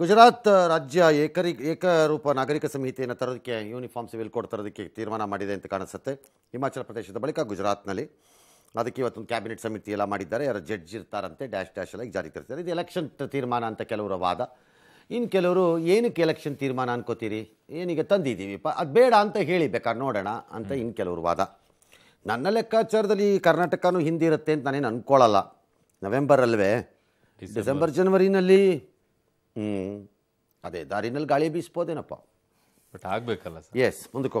ಗುಜರಾತ್ ರಾಜ್ಯ ಏಕರಿ ಏಕರೂಪ ನಾಗರಿಕ ಸಂಹಿತೆಯನ್ನು ತರೋದಕ್ಕೆ ಯೂನಿಫಾರ್ಮ್ ಸಿವಿಲ್ ಕೋಡ್ ತರೋದಕ್ಕೆ ತೀರ್ಮಾನ ಮಾಡಿದೆ ಅಂತ ಕಾಣಿಸುತ್ತೆ ಹಿಮಾಚಲ ಪ್ರದೇಶದ ಬಳಿಕ ಗುಜರಾತ್ನಲ್ಲಿ ಅದಕ್ಕೆ ಇವತ್ತೊಂದು ಕ್ಯಾಬಿನೆಟ್ ಸಮಿತಿ ಎಲ್ಲ ಮಾಡಿದ್ದಾರೆ ಯಾರು ಜಡ್ಜ್ ಇರ್ತಾರಂತೆ ಡ್ಯಾಶ್ ಡ್ಯಾಶ್ ಎಲ್ಲ ಜಾರಿ ತರ್ತಾರೆ ಇದು ಎಲೆಕ್ಷನ್ ತೀರ್ಮಾನ ಅಂತ ಕೆಲವರ ವಾದ ಇನ್ನು ಕೆಲವರು ಏನಕ್ಕೆ ಎಲೆಕ್ಷನ್ ತೀರ್ಮಾನ ಅನ್ಕೋತೀರಿ ಏನೀಗ ತಂದಿದ್ದೀವಿ ಪ ಅದು ಬೇಡ ಅಂತ ಹೇಳಿ ಬೇಕಾದ್ರೆ ನೋಡೋಣ ಅಂತ ಇನ್ನು ಕೆಲವರು ವಾದ ನನ್ನ ಲೆಕ್ಕಾಚಾರದಲ್ಲಿ ಕರ್ನಾಟಕನೂ ಹಿಂದಿರುತ್ತೆ ಅಂತ ನಾನೇನು ಅಂದ್ಕೊಳ್ಳಲ್ಲ ನವೆಂಬರಲ್ವೇ ಡಿಸೆಂಬರ್ ಜನವರಿನಲ್ಲಿ ಹ್ಞೂ ಅದೇ ದಾರಿನಲ್ಲಿ ಗಾಳಿ ಬೀಸ್ಬೋದೇನಪ್ಪ ಬಟ್ ಆಗಬೇಕಲ್ಲ ಸರ್ ಎಸ್ ಮುಂದಕ್ಕೆ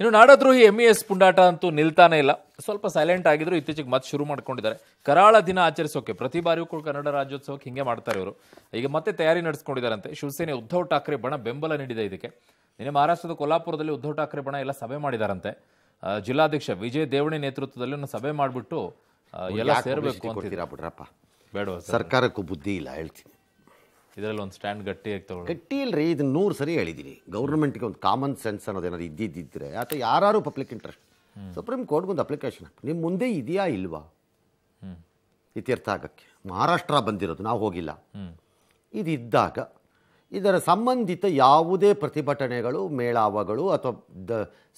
ಇನ್ನು ನಾಡದ್ರೋಹಿ ಎಮ್ ಇ ಎಸ್ ಪುಂಡಾಟ ಅಂತೂ ನಿಲ್ತಾನೇ ಇಲ್ಲ ಸ್ವಲ್ಪ ಸೈಲೆಂಟ್ ಆಗಿದ್ರು ಇತ್ತೀಚೆಗೆ ಮತ್ತೆ ಶುರು ಮಾಡ್ಕೊಂಡಿದ್ದಾರೆ ಕರಾಳ ದಿನ ಆಚರಿಸೋಕೆ ಪ್ರತಿ ಬಾರಿಯೂ ಕೂಡ ಕನ್ನಡ ರಾಜ್ಯೋತ್ಸವಕ್ಕೆ ಹಿಂಗೆ ಮಾಡ್ತಾರೆ ಇವರು ಈಗ ಮತ್ತೆ ತಯಾರಿ ನಡೆಸ್ಕೊಂಡಿದ್ದಾರಂತೆ ಶಿವಸೇನೆ ಉದ್ಧವ್ ಠಾಕ್ರೆ ಬಣ ಬೆಂಬಲ ನೀಡಿದೆ ಇದಕ್ಕೆ ನಿನ್ನೆ ಮಹಾರಾಷ್ಟ್ರದ ಕೊಲ್ಲಾಪುರದಲ್ಲಿ ಉದ್ಧವ್ ಠಾಕ್ರೆ ಬಣ ಎಲ್ಲ ಸಭೆ ಮಾಡಿದಾರಂತೆ ಜಿಲ್ಲಾಧ್ಯಕ್ಷ ವಿಜಯ್ ದೇವಣಿ ನೇತೃತ್ವದಲ್ಲಿ ಒಂದು ಸಭೆ ಮಾಡಿಬಿಟ್ಟು ಎಲ್ಲ ಸೇರಬೇಕು ಅಂತಿದ್ದೀರಾ ಬಿಡ್ರಪ್ಪ ಬೇಡ ಸರ್ಕಾರಕ್ಕೂ ಬುದ್ಧಿ ಇಲ್ಲ ಹೇಳ್ತೀನಿ ಇದರಲ್ಲಿ ಒಂದು ಸ್ಟ್ಯಾಂಡ್ ಗಟ್ಟಿಯಾಗಿ ತಗೊಳ್ಳಿ ಗಟ್ಟಿ ಇಲ್ರಿ ಇದನ್ನ ನೂರು ಸರಿ ಹೇಳಿದ್ದೀನಿ ಗೌರ್ಮೆಂಟ್ಗೆ ಒಂದು ಕಾಮನ್ ಸೆನ್ಸ್ ಅನ್ನೋದೇನಾದ್ರು ಇದ್ದಿದ್ದಿದ್ರೆ ಅಥವಾ ಯಾರು ಪಬ್ಲಿಕ್ ಇಂಟ್ರೆಸ್ಟ್ ಸುಪ್ರೀಂ ಕೋರ್ಟ್ಗೆ ಒಂದು ಅಪ್ಲಿಕೇಶನ್ ನಿಮ್ಮ ಮುಂದೆ ಇದೆಯಾ ಇಲ್ವಾ ಇತ್ಯರ್ಥ ಆಗೋಕ್ಕೆ ಮಹಾರಾಷ್ಟ್ರ ಬಂದಿರೋದು ನಾವು ಹೋಗಿಲ್ಲ ಇದಿದ್ದಾಗ ಇದರ ಸಂಬಂಧಿತ ಯಾವುದೇ ಪ್ರತಿಭಟನೆಗಳು ಮೇಳಾವಗಳು ಅಥವಾ ದ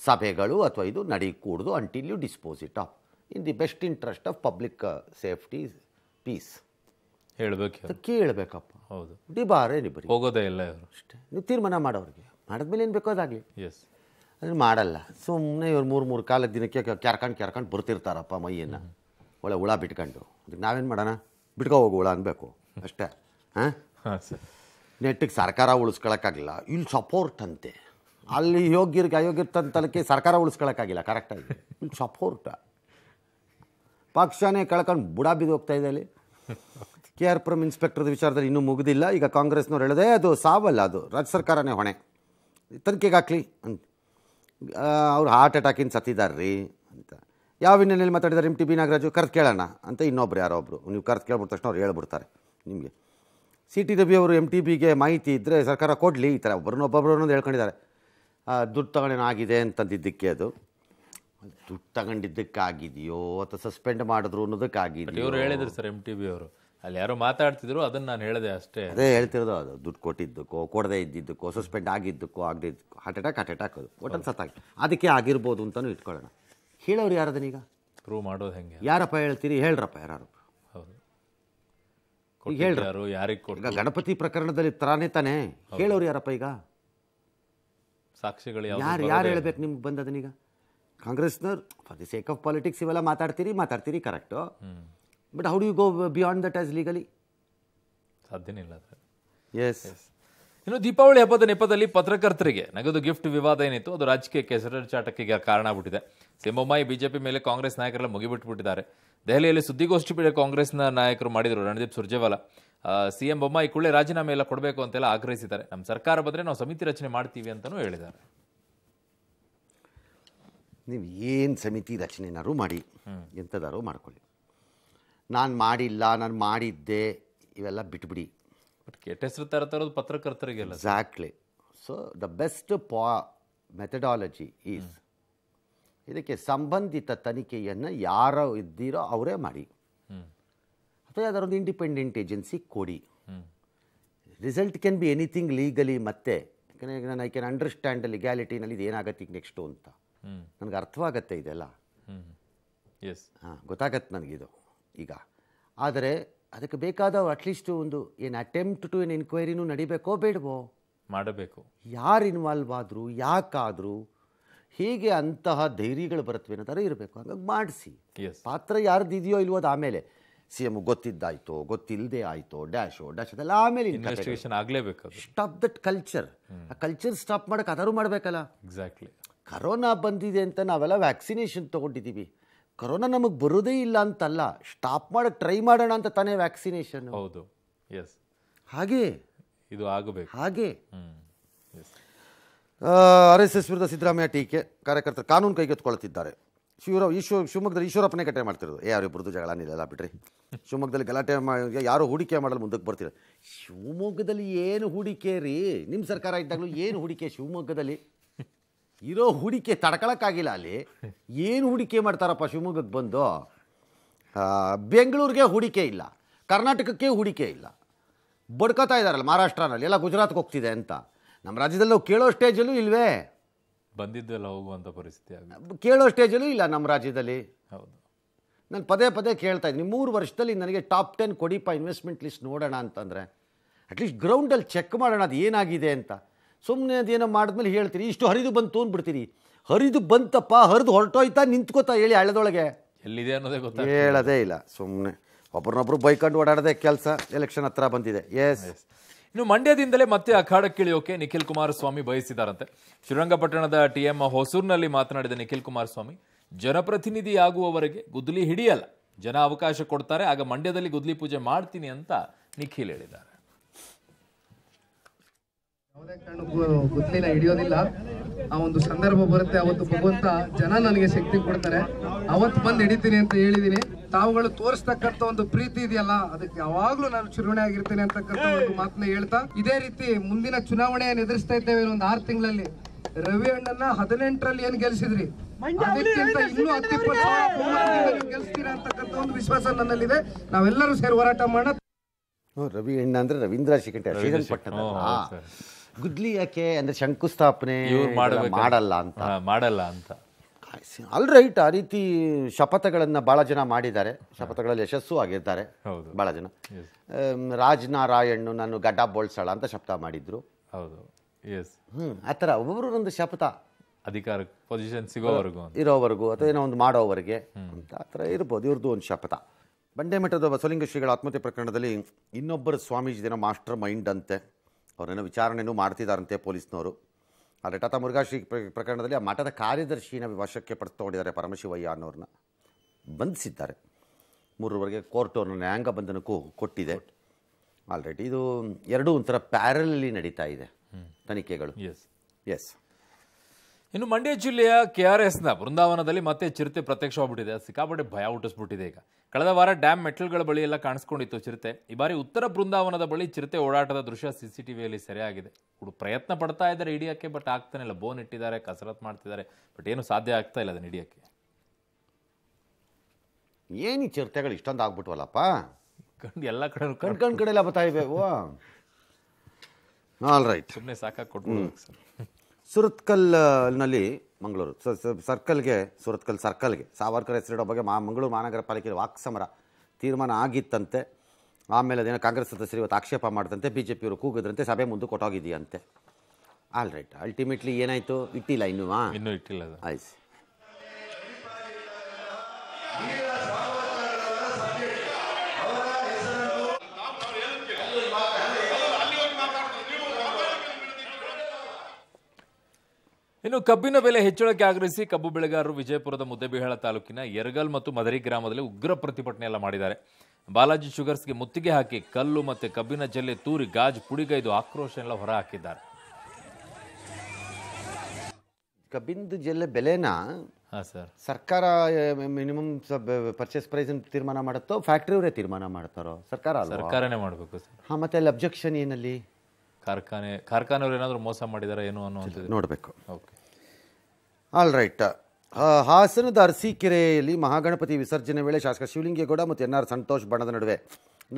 ಸಭೆಗಳು ಅಥವಾ ಇದು ನಡೆಯಕೂಡ್ದು until you dispose it of in the best interest of public safety peace ಹೇಳಬೇಕು ಕೇಳಬೇಕಪ್ಪ ಹೌದು ಡಿಬಾರೇ ನಿಬ್ಬರಿ ಹೋಗೋದೇ ಇಲ್ಲ ಇವರು ಅಷ್ಟೇ ನೀವು ತೀರ್ಮಾನ ಮಾಡೋರಿಗೆ ಮಾಡಿದ್ಮೇಲೆ ಏನು ಬೇಕೋ ಅದಾಗಲಿ ಎಸ್ ಅದನ್ನು ಮಾಡಲ್ಲ ಸುಮ್ಮನೆ ಇವ್ರು ಮೂರು ಮೂರು ಕಾಲ ದಿನಕ್ಕೆ ಕೆರ್ಕೊಂಡು ಕೆರ್ಕೊಂಡು ಬರ್ತಿರ್ತಾರಪ್ಪ ಮೈಯನ್ನು ಒಳ್ಳೆ ಹುಳ ಬಿಟ್ಕೊಂಡು ಅದಕ್ಕೆ ನಾವೇನು ಮಾಡೋಣ ಬಿಟ್ಕೋ ಹೋಗು ಹುಳ ಅನ್ಬೇಕು ಅಷ್ಟೇ ಹಾಂ ಸರ್ ನೆಟ್ಟಿಗೆ ಸರ್ಕಾರ ಉಳಿಸ್ಕೊಳಕ್ಕಾಗಲ್ಲ ಇಲ್ಲಿ ಸಪೋರ್ಟ್ ಅಂತೆ ಅಲ್ಲಿ ಯೋಗ್ಯರಿಗೆ ಅಯೋಗ್ಯರ್ತಂತಲಕ್ಕೆ ಸರ್ಕಾರ ಉಳಿಸ್ಕೊಳಕ್ಕಾಗಿಲ್ಲ ಕರೆಕ್ಟಾಗಿ ಇಲ್ಲಿ ಸಪೋರ್ಟ ಪಕ್ಷನೇ ಕಳ್ಕೊಂಡು ಬುಡ ಬಿದ್ದು ಹೋಗ್ತಾ ಇದೆ ಅಲ್ಲಿ ಕೆ ಆರ್ ಪುರಂ ಇನ್ಸ್ಪೆಕ್ಟರ್ ವಿಚಾರದಲ್ಲಿ ಇನ್ನೂ ಮುಗಿದಿಲ್ಲ ಈಗ ಕಾಂಗ್ರೆಸ್ನವ್ರು ಹೇಳದೆ ಅದು ಸಾವಲ್ಲ ಅದು ರಾಜ್ಯ ಸರ್ಕಾರನೇ ಹೊಣೆ ತನಿಖೆಗೆ ಹಾಕ್ಲಿ ಅಂತ ಅವ್ರು ಹಾರ್ಟ್ ಅಟ್ಯಾಕಿಂದ ಸತ್ತಿದಾರ್ರಿ ಅಂತ ಯಾವ ಹಿನ್ನೆಲೆಯಲ್ಲಿ ಮಾತಾಡಿದ್ದಾರೆ ಎಂ ಟಿ ಬಿ ನಾಗರಾಜು ಕರೆದು ಕೇಳೋಣ ಅಂತ ಇನ್ನೊಬ್ರು ಯಾರೋ ಒಬ್ಬರು ನೀವು ಕರೆದು ಕೇಳ್ಬಿಟ್ಟ ತಕ್ಷಣ ಅವ್ರು ಹೇಳ್ಬಿಡ್ತಾರೆ ನಿಮಗೆ ಸಿ ಟಿ ರವಿ ಅವರು ಎಮ್ ಟಿ ಬಿಗೆ ಮಾಹಿತಿ ಇದ್ದರೆ ಸರ್ಕಾರ ಕೊಡಲಿ ಈ ಥರ ಒಬ್ಬರನ್ನೊಬ್ಬೊಬ್ಬರು ಅನ್ನೋದು ಹೇಳ್ಕೊಂಡಿದ್ದಾರೆ ದುಡ್ಡು ತಗೊಂಡೇನಾಗಿದೆ ಅಂತಂದಿದ್ದಕ್ಕೆ ಅದು ದುಡ್ಡು ತಗೊಂಡಿದ್ದಕ್ಕಾಗಿದೆಯೋ ಅಥವಾ ಸಸ್ಪೆಂಡ್ ಮಾಡಿದ್ರು ಅನ್ನೋದಕ್ಕಾಗಿದೆ ಇವರು ಹೇಳಿದ್ರು ಸರ್ ಎಮ್ ಟಿ ಬಿ ಅವರು ಅಲ್ಲಿ ಯಾರೋ ಮಾತಾಡ್ತಿದ್ರು ಅದನ್ನ ನಾನು ಹೇಳಿದೆ ಅಷ್ಟೇ ಅದೇ ಹೇಳ್ತಿರೋದು ಅದು ದುಡ್ಡು ಕೊಟ್ಟಿದ್ದಕ್ಕೋ ಕೊಡದೇ ಇದ್ದಿದ್ದಕ್ಕೋ ಸಸ್ಪೆಂಡ್ ಆಗಿದ್ದಕ್ಕೋ ಆಗದಿದ್ದಕ್ಕೋ ಹಾರ್ಟ್ ಅಟ್ಯಾಕ್ ಹಾರ್ಟ್ ಅಟ್ಯಾಕ್ ಅದು ಒಟ್ಟಲ್ಲಿ ಸತ್ತಾಗ ಅದಕ್ಕೆ ಆಗಿರ್ಬೋದು ಅಂತಲೂ ಇಟ್ಕೊಳ್ಳೋಣ ಹೇಳೋರು ಯಾರದನ್ನೀಗ ಪ್ರೂವ್ ಮಾಡೋದು ಹೆಂಗೆ ಯಾರಪ್ಪ ಹೇಳ್ತೀರಿ ಹೇಳ್ರಪ್ಪ ಯಾರು ಹೌದು ಹೇಳ್ರು ಯಾರಿಗೆ ಈಗ ಗಣಪತಿ ಪ್ರಕರಣದಲ್ಲಿ ತರಾನೇ ತಾನೇ ಹೇಳೋರು ಯಾರಪ್ಪ ಈಗ ಸಾಕ್ಷಿಗಳು ಯಾರು ಯಾರು ಹೇಳ್ಬೇಕು ನಿಮ್ಗೆ ಬಂದದನೀಗ ಕಾಂಗ್ರೆಸ್ನವ್ರು for the sake of politics ಇವೆಲ್ಲ ಮಾತಾಡ್ತೀರಿ ಮಾತಾಡ್ತೀರಿ correct but how do you go beyond that as legally ಸಾಧ್ಯನೇ ಇಲ್ಲ ಎಸ್ ಇನ್ನು ದೀಪಾವಳಿ ಹಬ್ಬದ ನೆಪದಲ್ಲಿ ಪತ್ರಕರ್ತರಿಗೆ ನಗದು ಗಿಫ್ಟ್ ವಿವಾದ ಏನಿತ್ತು ಅದು ರಾಜಕೀಯಕ್ಕೆ ಚಾಟಕ್ಕೆ ಕಾರಣ ಆಗ್ಬಿಟ್ಟಿದೆ ಸಿಂಬೊಮ್ಮಾಯಿ ಬಿಜೆಪಿ ಮೇಲೆ ಕಾಂಗ್ರೆಸ್ ನಾಯಕರೆಲ್ಲ ಮುಗಿಬಿಟ್ಬಿಟ್ಟಿದ್ದಾರೆ ದೆಹಲಿಯಲ್ಲಿ ಸುದ್ದಿಗೋಷ್ಠಿ ಬಿಡ ಕಾಂಗ್ರೆಸ್ನ ನಾಯಕರು ಮಾಡಿದರು ರಣದೀಪ್ ಸುರ್ಜೇವಾಲಾ ಎಂ ಬೊಮ್ಮಾಯಿ ಕೂಡಲೇ ರಾಜೀನಾಮೆ ಎಲ್ಲ ಕೊಡಬೇಕು ಅಂತೆಲ್ಲ ಆಗ್ರಹಿಸಿದ್ದಾರೆ ನಮ್ಮ ಸರ್ಕಾರ ಬಂದರೆ ನಾವು ಸಮಿತಿ ರಚನೆ ಮಾಡ್ತೀವಿ ಅಂತಲೂ ಹೇಳಿದ್ದಾರೆ ನೀವು ಏನು ಸಮಿತಿ ರಚನೆನಾರು ಮಾಡಿ ಎಂಥದಾರು ಮಾಡ್ಕೊಳ್ಳಿ ನಾನು ಮಾಡಿಲ್ಲ ನಾನು ಮಾಡಿದ್ದೆ ಇವೆಲ್ಲ ಬಿಟ್ಬಿಡಿ ಬಟ್ ಕೆಟ್ಟ ಹೆಸರು ಥರ ತರೋದು ಪತ್ರಕರ್ತರಿಗೆ ಎಕ್ಸಾಕ್ಟ್ಲಿ ಸೊ ದ ಬೆಸ್ಟ್ ಪಾ ಮೆಥಡಾಲಜಿ ಈಸ್ ಇದಕ್ಕೆ ಸಂಬಂಧಿತ ತನಿಖೆಯನ್ನು ಯಾರು ಇದ್ದೀರೋ ಅವರೇ ಮಾಡಿ ಅಥವಾ ಒಂದು ಇಂಡಿಪೆಂಡೆಂಟ್ ಏಜೆನ್ಸಿ ಕೊಡಿ result can be anything legally ಮತ್ತೆ ಯಾಕಂದರೆ ನಾನು ಐ ಕ್ಯಾನ್ ಅಂಡರ್ಸ್ಟ್ಯಾಂಡ್ ಲಿಗ್ಯಾಲಿಟಿನಲ್ಲಿ ಇದು ಈಗ ನೆಕ್ಸ್ಟು ಅಂತ ನನಗೆ ಅರ್ಥವಾಗತ್ತೆ ಇದೆಲ್ಲ ಎಸ್ ಹಾಂ ಗೊತ್ತಾಗತ್ತೆ ನನಗಿದು ಈಗ ಆದರೆ ಅದಕ್ಕೆ ಬೇಕಾದ ಅಟ್ಲೀಸ್ಟ್ ಒಂದು ಏನು ಅಟೆಂಪ್ಟ್ ಟು ಏನು ಎನ್ಕ್ವೈರಿನೂ ನಡಿಬೇಕೋ ಬೇಡವೋ ಮಾಡಬೇಕು ಯಾರು ಇನ್ವಾಲ್ವ್ ಆದರೂ ಯಾಕಾದರೂ ಹೀಗೆ ಅಂತಹ ಧೈರ್ಯಗಳು ಬರುತ್ತವೆ ಅನ್ನೋ ಇರಬೇಕು ಹಂಗಾಗಿ ಮಾಡಿಸಿ ಪಾತ್ರ ಇದೆಯೋ ಇಲ್ವೋ ಅದು ಆಮೇಲೆ ಸಿ ಎಮ್ ಗೊತ್ತಿದ್ದಾಯ್ತು ಗೊತ್ತಿಲ್ಲದೆ ಆಯಿತು ಡ್ಯಾಶು ಡ್ಯಾಶ್ ಅದೆಲ್ಲ ಆಮೇಲೆ ಇನ್ವೆಸ್ಟಿಗೇಷನ್ ಆಗಲೇಬೇಕು ಸ್ಟಾಪ್ ದಟ್ ಕಲ್ಚರ್ ಆ ಕಲ್ಚರ್ ಸ್ಟಾಪ್ ಮಾಡೋಕೆ ಅದಾರು ಮಾಡಬೇಕಲ್ಲ ಎಕ್ಸಾಕ್ಟ್ಲಿ ಕರೋನಾ ಬಂದಿದೆ ಅಂತ ನಾವೆಲ್ಲ ವ್ಯಾಕ್ಸಿನೇಷನ್ ತೊಗೊಂಡಿದ್ದೀವಿ ಕರೋನಾ ನಮಗೆ ಬರೋದೇ ಇಲ್ಲ ಅಂತಲ್ಲ ಸ್ಟಾಪ್ ಮಾಡೋಕೆ ಟ್ರೈ ಮಾಡೋಣ ಅಂತ ತಾನೇ ವ್ಯಾಕ್ಸಿನೇಷನ್ ಹೌದು ಎಸ್ ಹಾಗೆ ಇದು ಆಗಬೇಕು ಹಾಗೆ ಆರ್ ಎಸ್ ಎಸ್ ವಿರುದ್ಧ ಸಿದ್ದರಾಮಯ್ಯ ಟೀಕೆ ಕಾರ್ಯಕರ್ತರು ಕಾನೂನು ಕೈಗೆತ್ಕೊಳ್ತಿದ್ದಾರೆ ಶಿವರಾವ್ ಈಶ್ವ ಶಿವಮೊಗ್ಗದಲ್ಲಿ ಈಶ್ವರಪ್ಪನೇ ಕಟ್ಟೆ ಮಾಡ್ತಿರೋದು ಏ ಯಾರಿಬ್ಬರದ್ದು ಜಗಳ ನೀಲ್ಲ ಬಿಡ್ರಿ ಶಿವಮೊಗ್ಗದಲ್ಲಿ ಗಲಾಟೆ ಮಾಡಿ ಯಾರು ಹೂಡಿಕೆ ಮಾಡಲು ಮುಂದಕ್ಕೆ ಬರ್ತೀರ ಶಿವಮೊಗ್ಗದಲ್ಲಿ ಏನು ಹೂಡಿಕೆ ರೀ ನಿಮ್ಮ ಸರ್ಕಾರ ಇದ್ದಾಗಲೂ ಏನು ಹೂಡಿಕೆ ಶಿವಮೊಗ್ಗದಲ್ಲಿ ಇರೋ ಹೂಡಿಕೆ ತಡ್ಕೊಳಕ್ಕಾಗಿಲ್ಲ ಅಲ್ಲಿ ಏನು ಹೂಡಿಕೆ ಮಾಡ್ತಾರಪ್ಪ ಶಿವಮೊಗ್ಗಕ್ಕೆ ಬಂದು ಬೆಂಗಳೂರಿಗೆ ಹೂಡಿಕೆ ಇಲ್ಲ ಕರ್ನಾಟಕಕ್ಕೆ ಹೂಡಿಕೆ ಇಲ್ಲ ಬಡ್ಕೋತಾ ಇದ್ದಾರಲ್ಲ ಮಹಾರಾಷ್ಟ್ರನಲ್ಲಿ ಎಲ್ಲ ಗುಜರಾತ್ಗೆ ಹೋಗ್ತಿದೆ ಅಂತ ನಮ್ಮ ರಾಜ್ಯದಲ್ಲಿ ನಾವು ಕೇಳೋ ಸ್ಟೇಜಲ್ಲೂ ಇಲ್ವೇ ಬಂದಿದ್ದೆಲ್ಲ ಹೋಗುವಂಥ ಪರಿಸ್ಥಿತಿ ಕೇಳೋ ಸ್ಟೇಜಲ್ಲೂ ಇಲ್ಲ ನಮ್ಮ ರಾಜ್ಯದಲ್ಲಿ ಹೌದು ನಾನು ಪದೇ ಪದೇ ಕೇಳ್ತಾ ಇದ್ದೀನಿ ಮೂರು ವರ್ಷದಲ್ಲಿ ನನಗೆ ಟಾಪ್ ಟೆನ್ ಕೊಡಿಪ ಇನ್ವೆಸ್ಟ್ಮೆಂಟ್ ಲಿಸ್ಟ್ ನೋಡೋಣ ಅಂತಂದರೆ ಅಟ್ಲೀಸ್ಟ್ ಗ್ರೌಂಡಲ್ಲಿ ಚೆಕ್ ಮಾಡೋಣ ಅದು ಏನಾಗಿದೆ ಅಂತ ಸುಮ್ಮನೆ ಅದೇನೋ ಮಾಡಿದ್ಮೇಲೆ ಹೇಳ್ತೀರಿ ಇಷ್ಟು ಹರಿದು ಬಂತು ಅಂದ್ಬಿಡ್ತೀರಿ ಹರಿದು ಬಂತಪ್ಪ ಹರಿದು ಹೊರಟೋಯ್ತಾ ನಿಂತ್ಕೋತಾ ಹೇಳಿ ಹಳ್ಳದೊಳಗೆ ಎಲ್ಲಿದೆ ಅನ್ನೋದೇ ಗೊತ್ತ ಹೇಳೋದೇ ಇಲ್ಲ ಸುಮ್ಮನೆ ಒಬ್ರನ್ನೊಬ್ರು ಬೈಕೊಂಡು ಓಡಾಡೋದೇ ಕೆಲಸ ಎಲೆಕ್ಷನ್ ಹತ್ರ ಬಂದಿದೆ ಎಸ್ ಇನ್ನು ಮಂಡ್ಯದಿಂದಲೇ ಮತ್ತೆ ಅಖಾಡಕ್ಕಿಳಿಯೋಕೆ ನಿಖಿಲ್ ಕುಮಾರಸ್ವಾಮಿ ಬಯಸಿದಾರಂತೆ ಶ್ರೀರಂಗಪಟ್ಟಣದ ಟಿ ಎಂ ಹೊಸೂರಿನಲ್ಲಿ ಮಾತನಾಡಿದ ನಿಖಿಲ್ ಕುಮಾರಸ್ವಾಮಿ ಜನಪ್ರತಿನಿಧಿ ಆಗುವವರೆಗೆ ಗುದ್ದಲಿ ಹಿಡಿಯಲ್ಲ ಜನ ಅವಕಾಶ ಕೊಡ್ತಾರೆ ಆಗ ಮಂಡ್ಯದಲ್ಲಿ ಗುದ್ಲಿ ಪೂಜೆ ಮಾಡ್ತೀನಿ ಅಂತ ನಿಖಿಲ್ ಹೇಳಿದ್ದಾರೆ ಯಾವುದೇ ಕಾರಣಕ್ಕೂ ಗುದ್ದಲಿನ ಹಿಡಿಯೋದಿಲ್ಲ ಆ ಒಂದು ಸಂದರ್ಭ ಬರುತ್ತೆ ಅವತ್ತು ಭಗವಂತ ಜನ ನನಗೆ ಶಕ್ತಿ ಕೊಡ್ತಾರೆ ಅವತ್ತು ಬಂದು ಹಿಡಿತೀನಿ ಅಂತ ಹೇಳಿದ್ದೀನಿ ತಾವುಗಳು ತೋರಿಸ್ತಕ್ಕಂತ ಒಂದು ಪ್ರೀತಿ ಇದೆಯಲ್ಲ ಅದಕ್ಕೆ ಯಾವಾಗ್ಲೂ ನಾನು ಚುನಾವಣೆ ಆಗಿರ್ತೇನೆ ಅಂತಕ್ಕಂಥ ಒಂದು ಮಾತನ್ನ ಹೇಳ್ತಾ ಇದೇ ರೀತಿ ಮುಂದಿನ ಚುನಾವಣೆಯನ್ನು ಎದುರಿಸ್ತಾ ಇದ್ದೇವೆ ಒಂದು ಆರು ತಿಂಗಳಲ್ಲಿ ರವಿ ಅಣ್ಣನ ಹದಿನೆಂಟರಲ್ಲಿ ಏನ್ ಗೆಲ್ಸಿದ್ರಿ ಅದಕ್ಕಿಂತ ಇನ್ನೂ ಅಂತಕ್ಕಂಥ ಒಂದು ವಿಶ್ವಾಸ ನನ್ನಲ್ಲಿದೆ ನಾವೆಲ್ಲರೂ ಸೇರಿ ಹೋರಾಟ ಮಾಡೋಣ ರವಿ ಅಣ್ಣ ಅಂದ್ರೆ ರವೀಂದ್ರ ಶಿಕಂಠೆ ಶ್ರೀರಂಗಪಟ್ಟಣ ಗುದ್ಲಿ ಯಾಕೆ ಅಂದ್ರೆ ಶಂಕುಸ್ಥಾಪನೆ ಮಾಡಲ್ಲ ಅಂತ ಮಾಡಲ್ಲ ಅಂತ ಅಲ್ ರೈಟ್ ಆ ರೀತಿ ಶಪಥಗಳನ್ನ ಬಹಳ ಜನ ಮಾಡಿದ್ದಾರೆ ಶಪಥಗಳಲ್ಲಿ ಯಶಸ್ಸು ಆಗಿದ್ದಾರೆ ಬಹಳ ಜನ um, ರಾಜನಾರಾಯಣ್ಣು ನಾನು ಗಡ್ಡ ಬೋಳ್ಸಳ ಅಂತ ಶಪಥ ಮಾಡಿದ್ರು ಹೌದು ಎಸ್ ಹ್ಞೂ ಆ ಥರ ಒಬ್ಬೊಬ್ಬರೊಂದು ಶಪಥ ಅಧಿಕಾರ ಪೊಸಿಷನ್ ಸಿಗೋವರೆಗೂ ಇರೋವರೆಗೂ ಅಥವಾ ಏನೋ ಒಂದು ಮಾಡೋವರೆಗೆ ಅಂತ ಆ ಥರ ಇರ್ಬೋದು ಇವ್ರದ್ದು ಒಂದು ಶಪಥ ಬಂಡೆ ಮಠದ ಬಸಲಿಂಗ ಶ್ರೀಗಳ ಆತ್ಮಹತ್ಯೆ ಪ್ರಕರಣದಲ್ಲಿ ಸ್ವಾಮೀಜಿ ದಿನ ಮಾಸ್ಟರ್ ಮೈಂಡ್ ಅಂತೆ ಅವರೇನು ವಿಚಾರಣೆನೂ ಮಾಡ್ತಿದ್ದಾರಂತೆ ಪೊಲೀಸ್ನವರು ಆದರೆ ಟಾಟಾ ಮುರುಘಾಶ್ರೀ ಪ್ರಕರಣದಲ್ಲಿ ಆ ಮಠದ ಕಾರ್ಯದರ್ಶಿನ ವಶಕ್ಕೆ ಪಡೆದುಕೊಂಡಿದ್ದಾರೆ ಪರಮಶಿವಯ್ಯ ಅನ್ನೋರನ್ನ ಬಂಧಿಸಿದ್ದಾರೆ ಮೂರರವರೆಗೆ ಕೋರ್ಟ್ ಅವ್ರನ್ನ ನ್ಯಾಯಾಂಗ ಬಂಧನಕ್ಕೂ ಕೊಟ್ಟಿದೆ ಆಲ್ರೆಡಿ ಇದು ಎರಡೂ ಒಂಥರ ಪ್ಯಾರಲಲ್ಲಿ ನಡೀತಾ ಇದೆ ತನಿಖೆಗಳು ಎಸ್ ಎಸ್ ಇನ್ನು ಮಂಡ್ಯ ಜಿಲ್ಲೆಯ ಕೆ ಆರ್ ಎಸ್ನ ಬೃಂದಾವನದಲ್ಲಿ ಮತ್ತೆ ಚಿರತೆ ಪ್ರತ್ಯಕ್ಷವಾಗ್ಬಿಟ್ಟಿದೆ ಸಿಕ್ಕಾಪಟ್ಟೆ ಭಯ ಹುಟ್ಟಿಸ್ಬಿಟ್ಟಿದೆ ಈಗ ಕಳೆದ ವಾರ ಡ್ಯಾಮ್ ಮೆಟ್ಲುಗಳ ಬಳಿ ಎಲ್ಲ ಕಾಣಿಸ್ಕೊಂಡಿತ್ತು ಚಿರತೆ ಈ ಬಾರಿ ಉತ್ತರ ಬೃಂದಾವನದ ಬಳಿ ಚಿರತೆ ಓಡಾಟದ ದೃಶ್ಯ ಸಿ ಸಿ ಟಿ ವಿಯಲ್ಲಿ ಸೆರೆಯಾಗಿದೆ ಪ್ರಯತ್ನ ಪಡ್ತಾ ಇದ್ದಾರೆ ಹಿಡಿಯೋಕ್ಕೆ ಬಟ್ ಆಗ್ತಾನೆ ಇಲ್ಲ ಬೋನ್ ಇಟ್ಟಿದ್ದಾರೆ ಕಸರತ್ ಮಾಡ್ತಿದ್ದಾರೆ ಬಟ್ ಏನು ಸಾಧ್ಯ ಆಗ್ತಾ ಇಲ್ಲ ಅದನ್ನು ಹಿಡಿಯೋಕ್ಕೆ ಏನು ಚಿರತೆಗಳು ಇಷ್ಟೊಂದು ಆಗ್ಬಿಟ್ವಲ್ಲಪ್ಪ ಕಂಡು ಎಲ್ಲ ಕಡೆ ಕಣ್ ಕಣ್ ಕಡೆಲ್ಲ ಬತ್ತಾಯಿಬೇಕು ಆಲ್ ರೈಟ್ ಸುಮ್ಮನೆ ಸಾಕಾಗಿ ಕೊಟ್ಟು ಸರ್ ಸುರತ್ಕಲ್ನಲ್ಲಿ ಮಂಗಳೂರು ಸರ್ಕಲ್ಗೆ ಸುರತ್ಕಲ್ ಸರ್ಕಲ್ಗೆ ಸಾವರ್ಕರ್ ಹೆಸರಿಡೋ ಬಗ್ಗೆ ಮಾ ಮಂಗಳೂರು ಮಹಾನಗರ ಪಾಲಿಕೆ ವಾಕ್ಸಮರ ತೀರ್ಮಾನ ಆಗಿತ್ತಂತೆ ಆಮೇಲೆ ಅದೇನೋ ಕಾಂಗ್ರೆಸ್ ಸದಸ್ಯರು ಇವತ್ತು ಆಕ್ಷೇಪ ಮಾಡಿದಂತೆ ಬಿ ಜೆ ಪಿಯವರು ಕೂಗಿದ್ರಂತೆ ಸಭೆ ಮುಂದೆ ಕೊಟ್ಟೋಗಿದೆಯಂತೆ ಆಲ್ ರೈಟ್ ಅಲ್ಟಿಮೇಟ್ಲಿ ಏನಾಯಿತು ಇಟ್ಟಿಲ್ಲ ಇನ್ನುವಾ ಇನ್ನೂ ಇಟ್ಟಿಲ್ಲ ಆಯ್ತು ಇನ್ನು ಕಬ್ಬಿನ ಬೆಲೆ ಹೆಚ್ಚಳಕ್ಕೆ ಆಗ್ರಹಿಸಿ ಕಬ್ಬು ಬೆಳೆಗಾರರು ವಿಜಯಪುರದ ಮುದ್ದೆಬಿಹಾಳ ತಾಲೂಕಿನ ಎರಗಲ್ ಮತ್ತು ಮದರಿ ಗ್ರಾಮದಲ್ಲಿ ಉಗ್ರ ಪ್ರತಿಭಟನೆ ಎಲ್ಲ ಮಾಡಿದ್ದಾರೆ ಬಾಲಾಜಿ ಶುಗರ್ಸ್ಗೆ ಮುತ್ತಿಗೆ ಹಾಕಿ ಕಲ್ಲು ಮತ್ತು ಕಬ್ಬಿನ ಜಲ್ಲೆ ತೂರಿ ಗಾಜ್ ಪುಡಿಗೈದು ಆಕ್ರೋಶ ಎಲ್ಲ ಹೊರ ಹಾಕಿದ್ದಾರೆ ಕಬ್ಬಿನ ಜಲ್ಲೆ ಬೆಲೆನ ಸರ್ ಸರ್ಕಾರ ಮಿನಿಮಮ್ ಪರ್ಚೇಸ್ ಪ್ರೈಸ್ ತೀರ್ಮಾನ ಮಾಡುತ್ತೋ ಅವರೇ ತೀರ್ಮಾನ ಮಾಡ್ತಾರೋ ಸರ್ಕಾರ ಸರ್ಕಾರನೇ ಮಾಡಬೇಕು ಹಾಂ ಮತ್ತೆ ಅಲ್ಲಿ ಅಬ್ಜೆಕ್ಷನ್ ಏನಲ್ಲಿ ಕಾರ್ಖಾನೆ ಕಾರ್ಖಾನೆಯವರು ಏನಾದರೂ ಮೋಸ ಮಾಡಿದ್ದಾರೆ ಏನು ಅನ್ನೋ ನೋಡಬೇಕು ಓಕೆ ಆಲ್ ರೈಟ್ ಹಾಸನದ ಅರಸೀಕೆರೆಯಲ್ಲಿ ಮಹಾಗಣಪತಿ ವಿಸರ್ಜನೆ ವೇಳೆ ಶಾಸಕ ಶಿವಲಿಂಗೇಗೌಡ ಮತ್ತು ಎನ್ ಆರ್ ಸಂತೋಷ್ ಬಣ್ಣದ ನಡುವೆ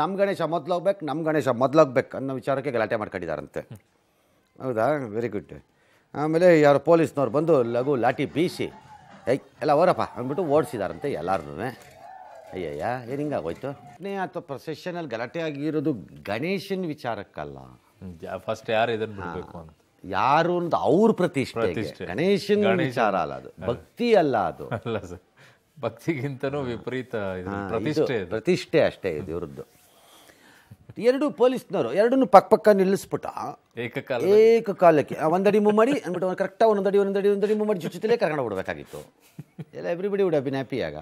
ನಮ್ಮ ಗಣೇಶ ಹೋಗ್ಬೇಕು ನಮ್ಮ ಗಣೇಶ ಮೊದಲಾಗ್ಬೇಕು ಅನ್ನೋ ವಿಚಾರಕ್ಕೆ ಗಲಾಟೆ ಮಾಡ್ಕೊಂಡಿದ್ದಾರಂತೆ ಹೌದಾ ವೆರಿ ಗುಡ್ ಆಮೇಲೆ ಯಾರು ಪೊಲೀಸ್ನವ್ರು ಬಂದು ಲಘು ಲಾಠಿ ಬೀಸಿ ಐ ಎಲ್ಲ ಓರಪ್ಪ ಅಂದ್ಬಿಟ್ಟು ಓಡಿಸಿದಾರಂತೆ ಎಲ್ಲರೂ ಅಯ್ಯಯ್ಯ ಏನು ಹಿಂಗಾಗೋಯ್ತು ನೇ ಅಥವಾ ಪ್ರೊಸೆಷನಲ್ಲಿ ಗಲಾಟೆ ಆಗಿರೋದು ಗಣೇಶನ ವಿಚಾರಕ್ಕಲ್ಲ ಫಸ್ಟ್ ಯಾರು ಇದನ್ನು ಬಿಡಬೇಕು ಅಂತ ಯಾರು ಅಂತ ಅವ್ರ ಪ್ರತಿಷ್ಠೆ ಗಣೇಶನ ವಿಚಾರ ಅಲ್ಲ ಅದು ಭಕ್ತಿ ಅಲ್ಲ ಅದು ಅಲ್ಲ ಸರ್ ಭಕ್ತಿಗಿಂತನೂ ವಿಪರೀತ ಪ್ರತಿಷ್ಠೆ ಪ್ರತಿಷ್ಠೆ ಅಷ್ಟೇ ಇದು ಇವ್ರದ್ದು ಎರಡು ಪೊಲೀಸ್ನವರು ಎರಡನ್ನೂ ಪಕ್ಕ ಪಕ್ಕ ನಿಲ್ಲಿಸ್ಬಿಟ್ಟ ಏಕಕಾಲ ಏಕಕಾಲಕ್ಕೆ ಒಂದಡಿ ಮೂವ್ ಮಾಡಿ ಅಂದ್ಬಿಟ್ಟು ಅವ್ನು ಕರೆಕ್ಟಾಗಿ ಒಂದೊಂದಡಿ ಒಂದಡಿ ಒಂದಡಿ ಮೂವ್ ಮಾಡಿ ಕರ್ಕೊಂಡು ಬಿಡಬೇಕಾಗಿತ್ತು ಎಲ್ಲ ಎವ್ರಿಬಡಿ ವುಡ್ ಹ್ಯಾಪಿ ಹ್ಯಾಪಿ ಆಗ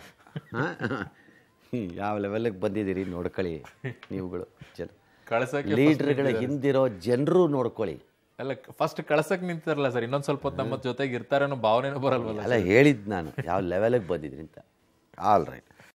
ಯಾವ ಲೆವೆಲ್ಗೆ ಬಂದಿದ್ದೀರಿ ನೋಡ್ಕೊಳ್ಳಿ ನೀವುಗಳು ಚಲೋ ಲೀಡರ್ಗಳ ಹಿಂದಿರೋ ಜನರು ನೋಡ್ಕೊಳ್ಳಿ ಅಲ್ಲ ಫಸ್ಟ್ ಕಳ್ಸಕ್ ನಿಂತಿರಲ್ಲ ಸರ್ ಇನ್ನೊಂದು ಸ್ವಲ್ಪ ಹೊತ್ತು ನಮ್ಮ ಜೊತೆಗೆ ಅನ್ನೋ ಭಾವನೆನೂ ಬರಲ್ವಲ್ಲ ಅಲ್ಲ ಹೇಳಿದ್ದು ನಾನು ಯಾವ ಲೆವೆಲಿಗೆ ಬಂದಿದ್ದೀನಿ ಅಂತ ಆಲ್ ರೈಟ್